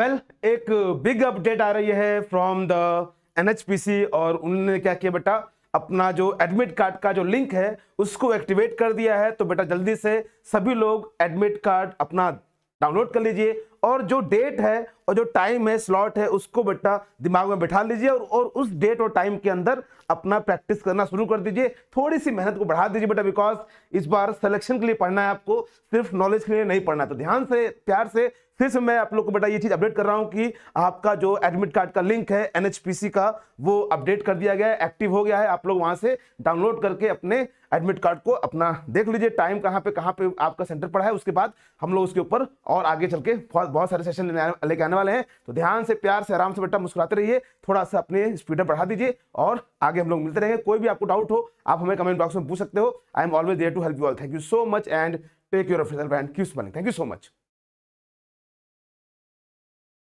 well well, एक big update आ रही है फ्रॉम द एनएचपीसी और उन्होंने क्या किया बेटा अपना जो एडमिट कार्ड का जो लिंक है उसको एक्टिवेट कर दिया है तो बेटा जल्दी से सभी लोग एडमिट कार्ड अपना डाउनलोड कर लीजिए और जो डेट है और जो टाइम है स्लॉट है उसको बेटा दिमाग में बैठा लीजिए और, और उस डेट और टाइम के अंदर अपना प्रैक्टिस करना शुरू कर दीजिए थोड़ी सी मेहनत को बढ़ा दीजिए बेटा बिकॉज इस बार सिलेक्शन के लिए पढ़ना है आपको सिर्फ नॉलेज के लिए नहीं पढ़ना तो ध्यान से प्यार से फिर से मैं आप लोग को बेटा ये चीज़ अपडेट कर रहा हूँ कि आपका जो एडमिट कार्ड का लिंक है एनएचपीसी का वो अपडेट कर दिया गया है एक्टिव हो गया है आप लोग वहाँ से डाउनलोड करके अपने एडमिट कार्ड को अपना देख लीजिए टाइम कहाँ पे कहाँ पे आपका सेंटर पड़ा है उसके बाद हम लोग उसके ऊपर और आगे चल के बहुत बहुत सारे सेशन लेके आने वाले हैं तो ध्यान से प्यार से आराम से बेटा मुस्कुराते रहिए थोड़ा सा अपने स्पीडअप बढ़ा दीजिए और आगे हम लोग मिलते रहेंगे कोई भी आपको डाउट हो आप हमें कमेंट बॉक्स में पूछ सकते हो I am always there to help you all thank you so much and take your of and क्यूस मनी थैंक यू सो मच